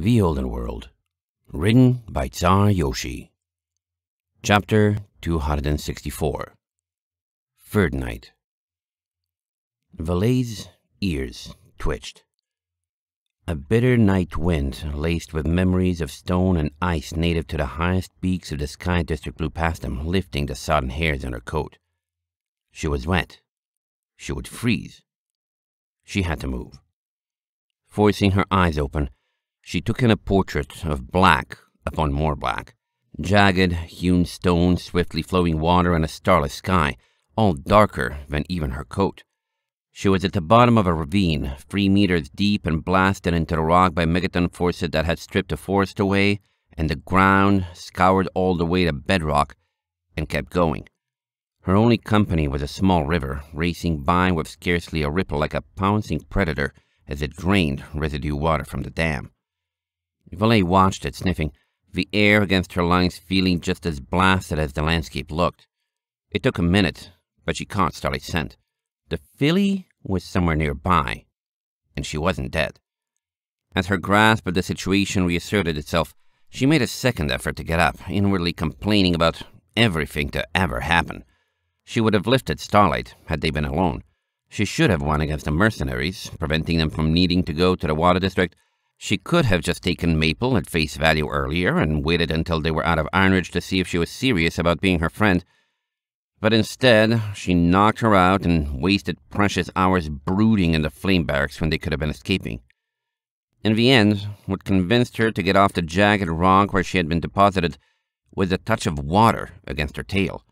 The Olden World Written by Tsar Yoshi Chapter 264 Third Night Valet's ears twitched. A bitter night wind, laced with memories of stone and ice native to the highest peaks of the Sky District blew past him, lifting the sodden hairs on her coat. She was wet. She would freeze. She had to move. Forcing her eyes open, she took in a portrait of black upon more black, jagged, hewn stone, swiftly flowing water, and a starless sky, all darker than even her coat. She was at the bottom of a ravine, three meters deep and blasted into the rock by megaton forces that had stripped the forest away, and the ground scoured all the way to bedrock and kept going. Her only company was a small river, racing by with scarcely a ripple like a pouncing predator as it drained residue water from the dam. Valet watched it, sniffing, the air against her lungs feeling just as blasted as the landscape looked. It took a minute, but she caught Starlight's scent. The filly was somewhere nearby, and she wasn't dead. As her grasp of the situation reasserted itself, she made a second effort to get up, inwardly complaining about everything to ever happen. She would have lifted Starlight had they been alone. She should have won against the mercenaries, preventing them from needing to go to the water district she could have just taken Maple at face value earlier and waited until they were out of Ironridge to see if she was serious about being her friend. But instead, she knocked her out and wasted precious hours brooding in the flame barracks when they could have been escaping. In the end, what convinced her to get off the jagged rock where she had been deposited was a touch of water against her tail.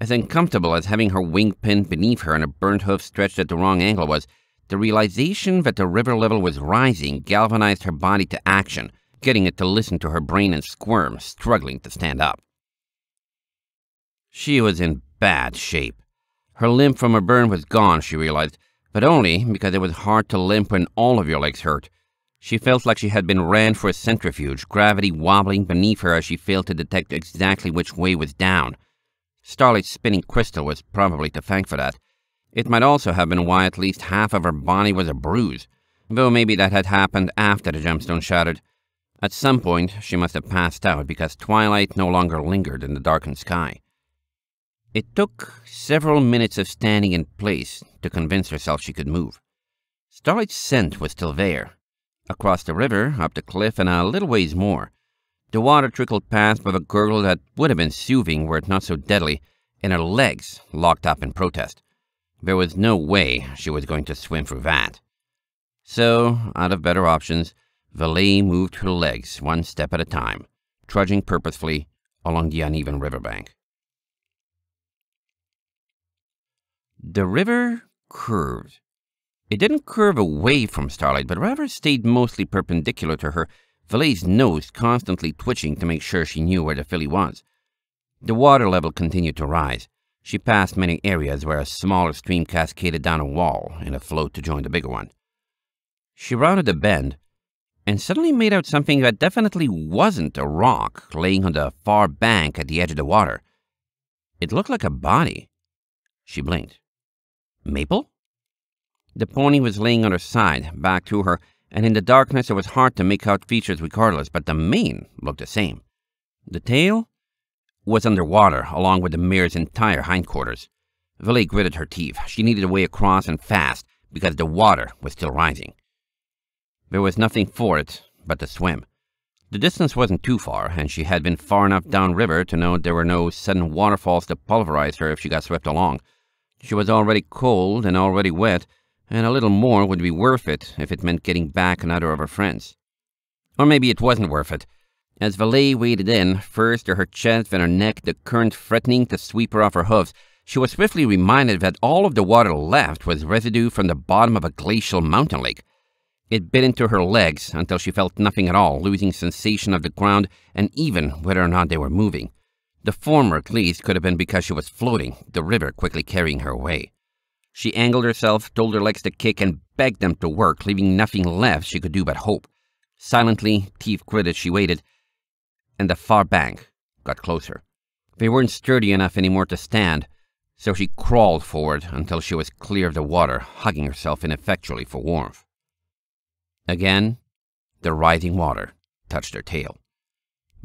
As uncomfortable as having her wing pinned beneath her and a burnt hoof stretched at the wrong angle was, the realization that the river level was rising galvanized her body to action, getting it to listen to her brain and squirm, struggling to stand up. She was in bad shape. Her limp from her burn was gone, she realized, but only because it was hard to limp when all of your legs hurt. She felt like she had been ran for a centrifuge, gravity wobbling beneath her as she failed to detect exactly which way was down. Starlight's spinning crystal was probably to thank for that, it might also have been why at least half of her body was a bruise, though maybe that had happened after the gemstone shattered. At some point, she must have passed out because twilight no longer lingered in the darkened sky. It took several minutes of standing in place to convince herself she could move. Starlight's scent was still there. Across the river, up the cliff, and a little ways more. The water trickled past with a gurgle that would have been soothing were it not so deadly, and her legs locked up in protest. There was no way she was going to swim through that. So, out of better options, Valet moved her legs one step at a time, trudging purposefully along the uneven riverbank. The river curved. It didn't curve away from Starlight, but rather stayed mostly perpendicular to her, Valet's nose constantly twitching to make sure she knew where the filly was. The water level continued to rise, she passed many areas where a smaller stream cascaded down a wall in a float to join the bigger one. She rounded a bend and suddenly made out something that definitely wasn't a rock laying on the far bank at the edge of the water. It looked like a body. She blinked. Maple? The pony was laying on her side, back to her, and in the darkness it was hard to make out features regardless, but the mane looked the same. The tail was underwater, along with the mare's entire hindquarters. Ville gritted her teeth. She needed a way across and fast, because the water was still rising. There was nothing for it but to swim. The distance wasn't too far, and she had been far enough downriver to know there were no sudden waterfalls to pulverize her if she got swept along. She was already cold and already wet, and a little more would be worth it if it meant getting back another of her friends. Or maybe it wasn't worth it. As Valet waded in, first to her chest then her neck, the current threatening to sweep her off her hoofs, she was swiftly reminded that all of the water left was residue from the bottom of a glacial mountain lake. It bit into her legs until she felt nothing at all, losing sensation of the ground and even whether or not they were moving. The former, at least, could have been because she was floating, the river quickly carrying her away. She angled herself, told her legs to kick, and begged them to work, leaving nothing left she could do but hope. Silently, teeth gritted, she waited, and the far bank got closer. They weren't sturdy enough anymore to stand, so she crawled forward until she was clear of the water, hugging herself ineffectually for warmth. Again, the writhing water touched her tail.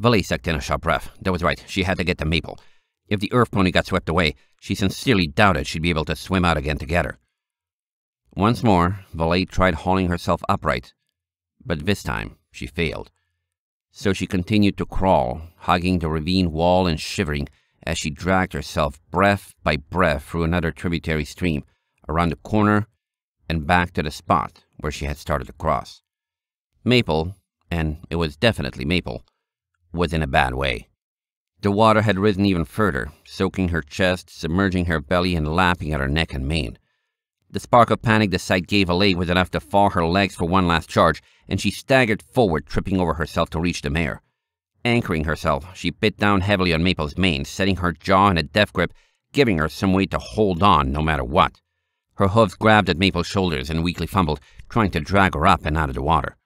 Valet sucked in a sharp breath. That was right, she had to get the maple. If the earth pony got swept away, she sincerely doubted she'd be able to swim out again to get her. Once more, Valet tried hauling herself upright, but this time she failed. So she continued to crawl, hugging the ravine wall and shivering as she dragged herself breath by breath through another tributary stream, around the corner, and back to the spot where she had started to cross. Maple, and it was definitely Maple, was in a bad way. The water had risen even further, soaking her chest, submerging her belly, and lapping at her neck and mane. The spark of panic the sight gave Alay was enough to fall her legs for one last charge, and she staggered forward, tripping over herself to reach the mare. Anchoring herself, she bit down heavily on Maple's mane, setting her jaw in a death grip, giving her some way to hold on no matter what. Her hooves grabbed at Maple's shoulders and weakly fumbled, trying to drag her up and out of the water.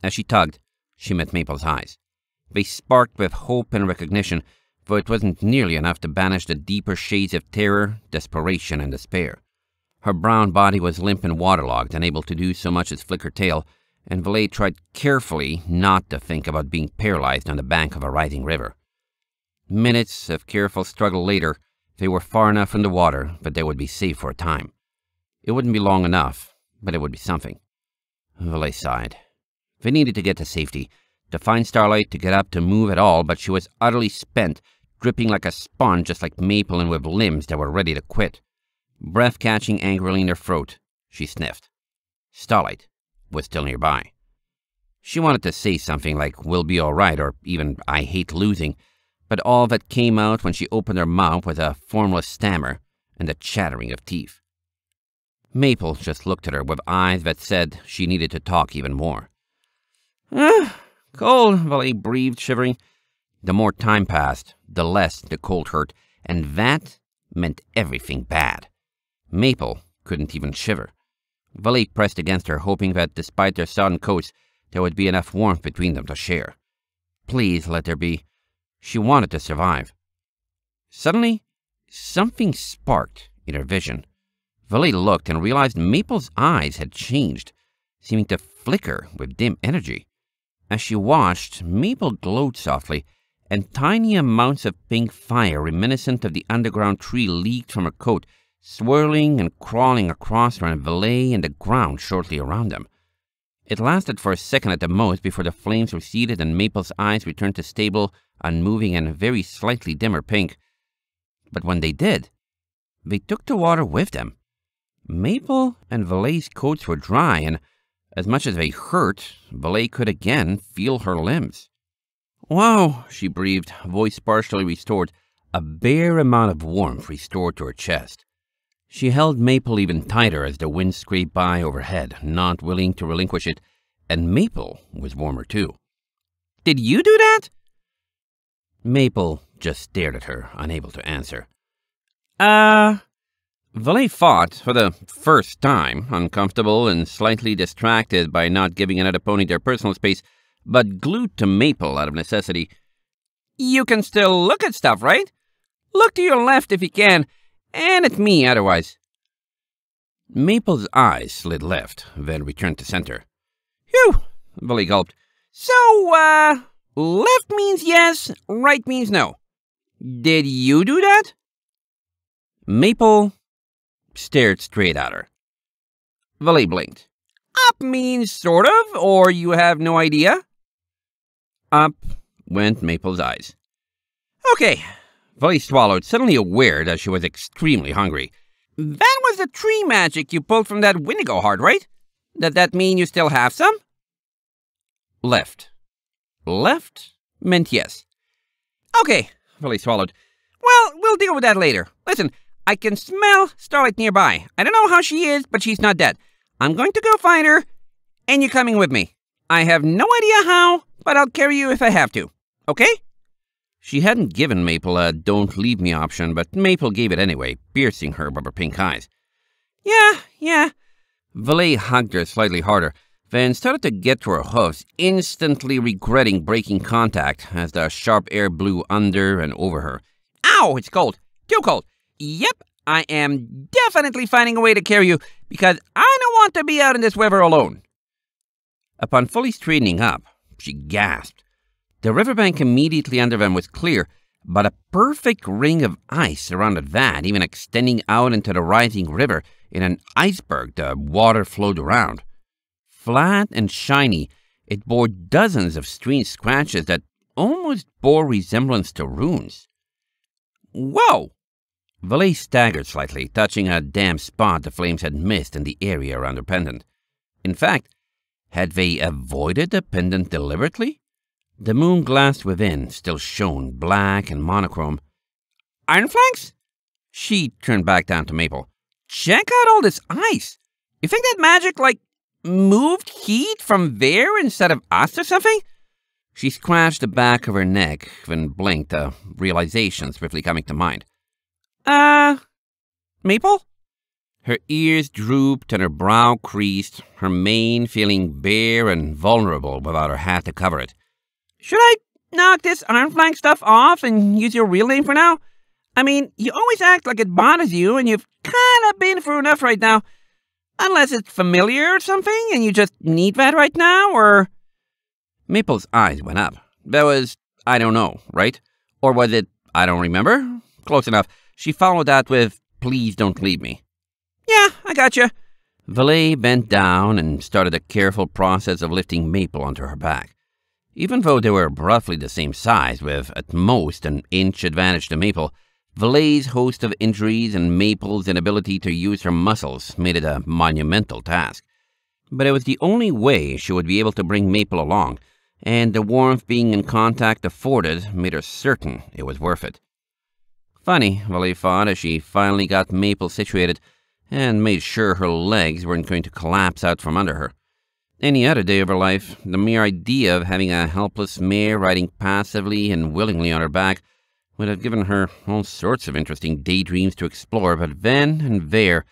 As she tugged, she met Maple's eyes. They sparked with hope and recognition, for it wasn't nearly enough to banish the deeper shades of terror, desperation, and despair. Her brown body was limp and waterlogged, unable to do so much as flick her tail, and Valet tried carefully not to think about being paralyzed on the bank of a rising river. Minutes of careful struggle later, they were far enough from the water that they would be safe for a time. It wouldn't be long enough, but it would be something. Valet sighed. They needed to get to safety, to find Starlight, to get up, to move at all, but she was utterly spent, dripping like a sponge, just like Maple and with limbs that were ready to quit breath catching angrily in her throat, she sniffed. Starlight was still nearby. She wanted to say something like, We'll be all right, or even, I hate losing, but all that came out when she opened her mouth was a formless stammer and a chattering of teeth. Maple just looked at her with eyes that said she needed to talk even more. Ah, cold, Valet breathed, shivering. The more time passed, the less the cold hurt, and that meant everything bad. Maple couldn't even shiver. Valet pressed against her, hoping that despite their sodden coats, there would be enough warmth between them to share. Please let there be. She wanted to survive. Suddenly, something sparked in her vision. Valet looked and realized Maple's eyes had changed, seeming to flicker with dim energy. As she watched, Maple glowed softly, and tiny amounts of pink fire reminiscent of the underground tree leaked from her coat swirling and crawling across from a valet and the ground shortly around them. It lasted for a second at the most before the flames receded and Maple's eyes returned to stable, unmoving, and very slightly dimmer pink. But when they did, they took the water with them. Maple and Valet's coats were dry, and as much as they hurt, Valet could again feel her limbs. Wow, she breathed, voice partially restored, a bare amount of warmth restored to her chest. She held Maple even tighter as the wind scraped by overhead, not willing to relinquish it, and Maple was warmer too. Did you do that? Maple just stared at her, unable to answer. Uh... Valet fought, for the first time, uncomfortable and slightly distracted by not giving another pony their personal space, but glued to Maple out of necessity. You can still look at stuff, right? Look to your left if you can, and at me otherwise. Maple's eyes slid left, then returned to center. Phew, Billy gulped. So, uh, left means yes, right means no. Did you do that? Maple stared straight at her. Billy blinked. Up means sort of, or you have no idea. Up went Maple's eyes. Okay, Voy swallowed, suddenly aware that she was extremely hungry. That was the tree magic you pulled from that Winigo heart, right? Does that mean you still have some? Left. Left meant yes. Okay, Voy swallowed. Well, we'll deal with that later. Listen, I can smell Starlight nearby. I don't know how she is, but she's not dead. I'm going to go find her, and you're coming with me. I have no idea how, but I'll carry you if I have to. Okay? She hadn't given Maple a don't leave me option, but Maple gave it anyway, piercing her with her pink eyes. Yeah, yeah. Valet hugged her slightly harder, then started to get to her hoofs, instantly regretting breaking contact as the sharp air blew under and over her. Ow, it's cold. Too cold. Yep, I am definitely finding a way to carry you because I don't want to be out in this weather alone. Upon fully straightening up, she gasped the riverbank immediately under them was clear, but a perfect ring of ice surrounded that, even extending out into the rising river in an iceberg the water flowed around. Flat and shiny, it bore dozens of strange scratches that almost bore resemblance to runes. Whoa! Valet staggered slightly, touching a damp spot the flames had missed in the area around the pendant. In fact, had they avoided the pendant deliberately? The moon glass within, still shone black and monochrome. Ironflanks? She turned back down to Maple. Check out all this ice. You think that magic, like, moved heat from there instead of us or something? She scratched the back of her neck, and blinked, a realization swiftly coming to mind. Uh, Maple? Her ears drooped and her brow creased, her mane feeling bare and vulnerable without her hat to cover it. Should I knock this arm flank stuff off and use your real name for now? I mean, you always act like it bothers you, and you've kind of been through enough right now. Unless it's familiar or something, and you just need that right now, or... Maple's eyes went up. That was, I don't know, right? Or was it, I don't remember? Close enough. She followed that with, please don't leave me. Yeah, I gotcha. Valet bent down and started a careful process of lifting Maple onto her back. Even though they were roughly the same size, with at most an inch advantage to Maple, Valet's host of injuries and Maple's inability to use her muscles made it a monumental task. But it was the only way she would be able to bring Maple along, and the warmth being in contact afforded made her certain it was worth it. Funny, Valet thought as she finally got Maple situated and made sure her legs weren't going to collapse out from under her. Any other day of her life, the mere idea of having a helpless mare riding passively and willingly on her back would have given her all sorts of interesting daydreams to explore, but then and there,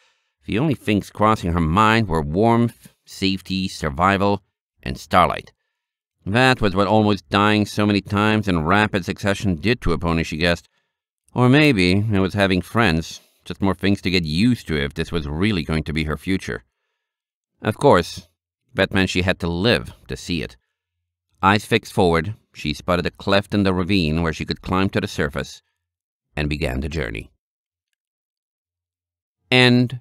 the only things crossing her mind were warmth, safety, survival, and starlight. That was what almost dying so many times in rapid succession did to a pony, she guessed. Or maybe it was having friends, just more things to get used to if this was really going to be her future. Of course, that meant she had to live to see it. Eyes fixed forward, she spotted a cleft in the ravine where she could climb to the surface and began the journey. End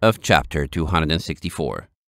of chapter 264.